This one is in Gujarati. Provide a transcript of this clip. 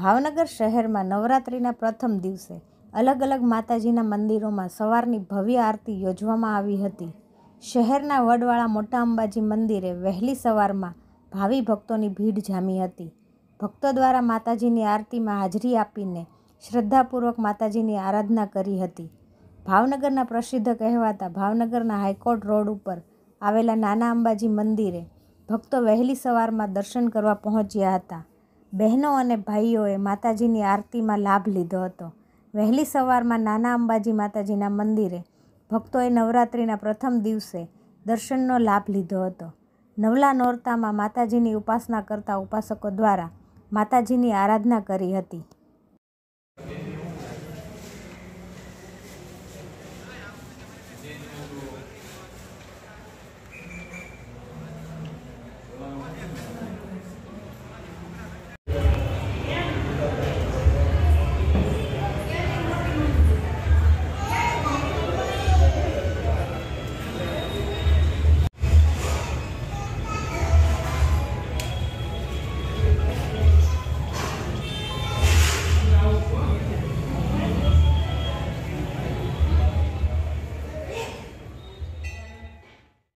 ભાવનગર શહેરમાં નવરાત્રિના પ્રથમ દિવસે અલગ અલગ માતાજીના મંદિરોમાં સવારની ભવ્ય આરતી યોજવામાં આવી હતી શહેરના વડવાળા મોટા અંબાજી મંદિરે વહેલી સવારમાં ભાવિ ભક્તોની ભીડ જામી હતી ભક્તો દ્વારા માતાજીની આરતીમાં હાજરી આપીને શ્રદ્ધાપૂર્વક માતાજીની આરાધના કરી હતી ભાવનગરના પ્રસિદ્ધ કહેવાતા ભાવનગરના હાઈકોર્ટ રોડ ઉપર આવેલા નાના અંબાજી મંદિરે ભક્તો વહેલી સવારમાં દર્શન કરવા પહોંચ્યા હતા બહેનો અને ભાઈઓએ માતાજીની આરતીમાં લાભ લીધો હતો વહેલી સવારમાં નાના અંબાજી માતાજીના મંદિરે ભક્તોએ નવરાત્રિના પ્રથમ દિવસે દર્શનનો લાભ લીધો હતો નવલા નોરતામાં માતાજીની ઉપાસના કરતા ઉપાસકો દ્વારા માતાજીની આરાધના કરી હતી